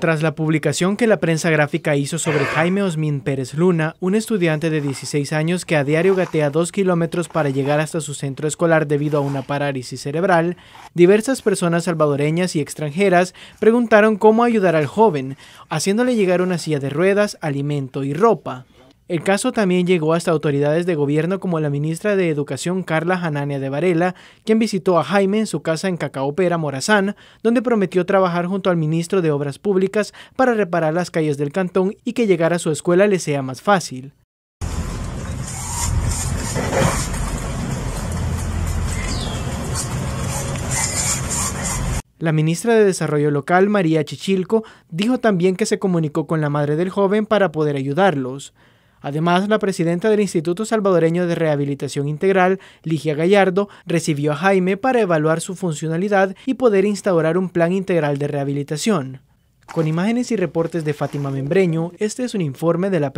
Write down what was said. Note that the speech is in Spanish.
Tras la publicación que la prensa gráfica hizo sobre Jaime Osmin Pérez Luna, un estudiante de 16 años que a diario gatea 2 kilómetros para llegar hasta su centro escolar debido a una parálisis cerebral, diversas personas salvadoreñas y extranjeras preguntaron cómo ayudar al joven, haciéndole llegar una silla de ruedas, alimento y ropa. El caso también llegó hasta autoridades de gobierno como la ministra de Educación Carla Hanania de Varela, quien visitó a Jaime en su casa en Cacaopera, Morazán, donde prometió trabajar junto al ministro de Obras Públicas para reparar las calles del cantón y que llegar a su escuela le sea más fácil. La ministra de Desarrollo Local, María Chichilco, dijo también que se comunicó con la madre del joven para poder ayudarlos. Además, la presidenta del Instituto Salvadoreño de Rehabilitación Integral, Ligia Gallardo, recibió a Jaime para evaluar su funcionalidad y poder instaurar un plan integral de rehabilitación. Con imágenes y reportes de Fátima Membreño, este es un informe de la